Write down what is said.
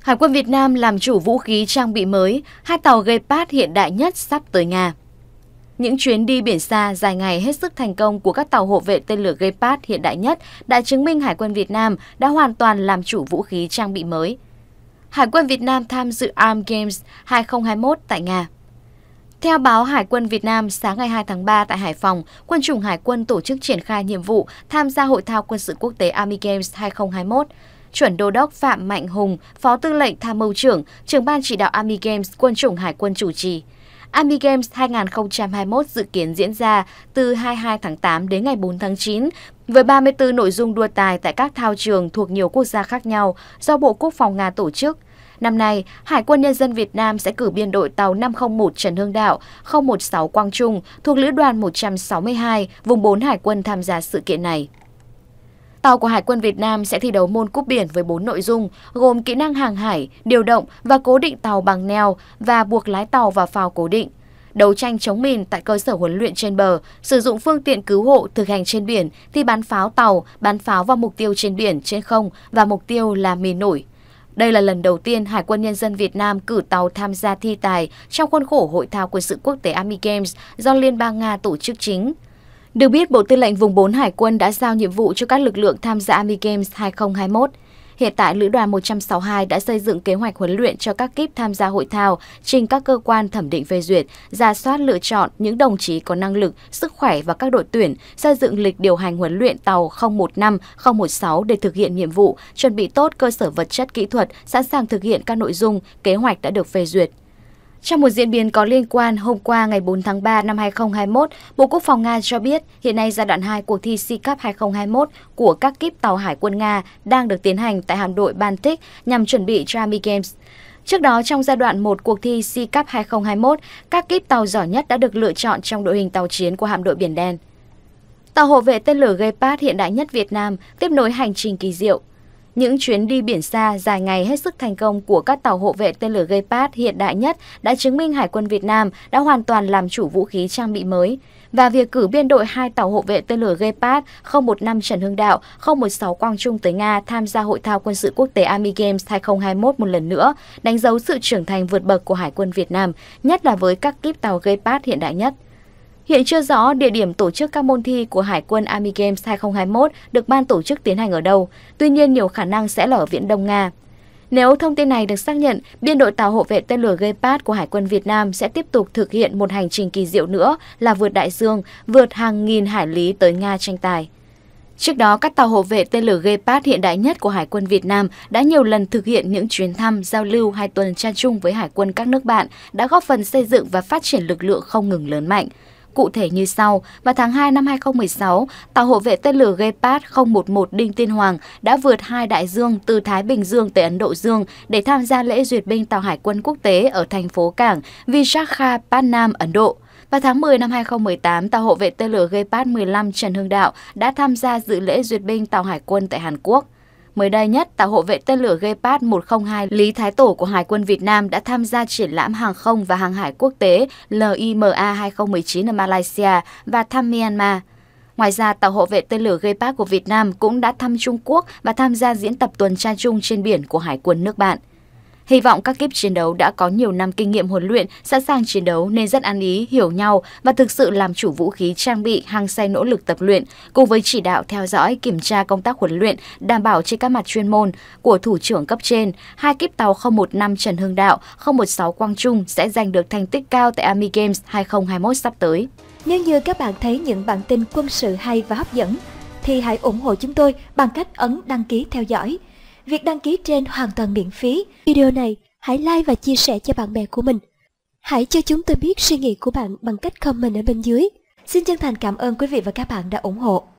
Hải quân Việt Nam làm chủ vũ khí trang bị mới, hai tàu Gepard hiện đại nhất sắp tới Nga. Những chuyến đi biển xa dài ngày hết sức thành công của các tàu hộ vệ tên lửa Gepard hiện đại nhất đã chứng minh Hải quân Việt Nam đã hoàn toàn làm chủ vũ khí trang bị mới. Hải quân Việt Nam tham dự Arm Games 2021 tại Nga. Theo báo Hải quân Việt Nam, sáng ngày 2 tháng 3 tại Hải Phòng, quân chủng Hải quân tổ chức triển khai nhiệm vụ tham gia hội thao quân sự quốc tế Army Games 2021 chuẩn đô đốc Phạm Mạnh Hùng, Phó Tư lệnh Tham mưu trưởng, trưởng ban chỉ đạo Army Games quân chủng Hải quân chủ trì. Army Games 2021 dự kiến diễn ra từ 22 tháng 8 đến ngày 4 tháng 9 với 34 nội dung đua tài tại các thao trường thuộc nhiều quốc gia khác nhau do Bộ Quốc phòng Nga tổ chức. Năm nay, Hải quân Nhân dân Việt Nam sẽ cử biên đội tàu 501 Trần Hưng Đạo, 016 Quang Trung thuộc Lữ đoàn 162, vùng 4 Hải quân tham gia sự kiện này. Tàu của Hải quân Việt Nam sẽ thi đấu môn cúp biển với 4 nội dung gồm kỹ năng hàng hải, điều động và cố định tàu bằng neo và buộc lái tàu vào phao cố định đấu tranh chống mìn tại cơ sở huấn luyện trên bờ, sử dụng phương tiện cứu hộ thực hành trên biển thi bắn pháo tàu, bắn pháo vào mục tiêu trên biển, trên không và mục tiêu là mìn nổi. Đây là lần đầu tiên Hải quân Nhân dân Việt Nam cử tàu tham gia thi tài trong khuôn khổ Hội thao quân sự quốc tế Army Games do Liên bang Nga tổ chức chính. Được biết, Bộ Tư lệnh Vùng 4 Hải quân đã giao nhiệm vụ cho các lực lượng tham gia Army Games 2021. Hiện tại, Lữ đoàn 162 đã xây dựng kế hoạch huấn luyện cho các kíp tham gia hội thao, trình các cơ quan thẩm định phê duyệt, ra soát lựa chọn những đồng chí có năng lực, sức khỏe và các đội tuyển, xây dựng lịch điều hành huấn luyện tàu 015, 016 để thực hiện nhiệm vụ, chuẩn bị tốt cơ sở vật chất kỹ thuật, sẵn sàng thực hiện các nội dung, kế hoạch đã được phê duyệt. Trong một diễn biến có liên quan, hôm qua ngày 4 tháng 3 năm 2021, Bộ Quốc phòng Nga cho biết hiện nay giai đoạn 2 cuộc thi SEA Cup 2021 của các kíp tàu hải quân Nga đang được tiến hành tại hạm đội Baltic nhằm chuẩn bị cho Army Games. Trước đó, trong giai đoạn 1 cuộc thi SEA Cup 2021, các kíp tàu giỏi nhất đã được lựa chọn trong đội hình tàu chiến của hạm đội Biển Đen. Tàu hộ vệ tên lửa Gepard hiện đại nhất Việt Nam tiếp nối hành trình kỳ diệu những chuyến đi biển xa dài ngày hết sức thành công của các tàu hộ vệ tên lửa Gepard hiện đại nhất đã chứng minh Hải quân Việt Nam đã hoàn toàn làm chủ vũ khí trang bị mới. Và việc cử biên đội hai tàu hộ vệ tên lửa Gepard 015 Trần Hưng Đạo, 016 Quang Trung tới Nga tham gia hội thao quân sự quốc tế Army Games 2021 một lần nữa, đánh dấu sự trưởng thành vượt bậc của Hải quân Việt Nam, nhất là với các kíp tàu Gepard hiện đại nhất. Hiện chưa rõ địa điểm tổ chức các môn thi của Hải quân Army Games 2021 được ban tổ chức tiến hành ở đâu, tuy nhiên nhiều khả năng sẽ là ở Viễn Đông Nga. Nếu thông tin này được xác nhận, biên đội tàu hộ vệ tên lửa Gepard của Hải quân Việt Nam sẽ tiếp tục thực hiện một hành trình kỳ diệu nữa là vượt đại dương, vượt hàng nghìn hải lý tới Nga tranh tài. Trước đó, các tàu hộ vệ tên lửa Gepard hiện đại nhất của Hải quân Việt Nam đã nhiều lần thực hiện những chuyến thăm, giao lưu hai tuần trang chung với hải quân các nước bạn, đã góp phần xây dựng và phát triển lực lượng không ngừng lớn mạnh cụ thể như sau. Vào tháng 2 năm 2016, tàu hộ vệ tên lửa Gepard 011 Đinh Tiên Hoàng đã vượt hai đại dương từ Thái Bình Dương tới Ấn Độ Dương để tham gia lễ duyệt binh tàu hải quân quốc tế ở thành phố cảng Vishakhapatnam, Ấn Độ. Vào tháng 10 năm 2018, tàu hộ vệ tên lửa Gepard 15 Trần Hưng Đạo đã tham gia dự lễ duyệt binh tàu hải quân tại Hàn Quốc. Mới đây nhất, tàu hộ vệ tên lửa Gepard 102 Lý Thái Tổ của Hải quân Việt Nam đã tham gia triển lãm hàng không và hàng hải quốc tế LIMA 2019 ở Malaysia và thăm Myanmar. Ngoài ra, tàu hộ vệ tên lửa Gepard của Việt Nam cũng đã thăm Trung Quốc và tham gia diễn tập tuần tra chung trên biển của Hải quân nước bạn. Hy vọng các kiếp chiến đấu đã có nhiều năm kinh nghiệm huấn luyện, sẵn sàng chiến đấu nên rất ăn ý, hiểu nhau và thực sự làm chủ vũ khí trang bị hàng say nỗ lực tập luyện, cùng với chỉ đạo theo dõi, kiểm tra công tác huấn luyện, đảm bảo trên các mặt chuyên môn của thủ trưởng cấp trên. Hai kiếp tàu 015 Trần Hưng Đạo, 016 Quang Trung sẽ giành được thành tích cao tại Army Games 2021 sắp tới. Nếu như các bạn thấy những bản tin quân sự hay và hấp dẫn, thì hãy ủng hộ chúng tôi bằng cách ấn đăng ký theo dõi – Việc đăng ký trên hoàn toàn miễn phí. Video này hãy like và chia sẻ cho bạn bè của mình. Hãy cho chúng tôi biết suy nghĩ của bạn bằng cách comment ở bên dưới. Xin chân thành cảm ơn quý vị và các bạn đã ủng hộ.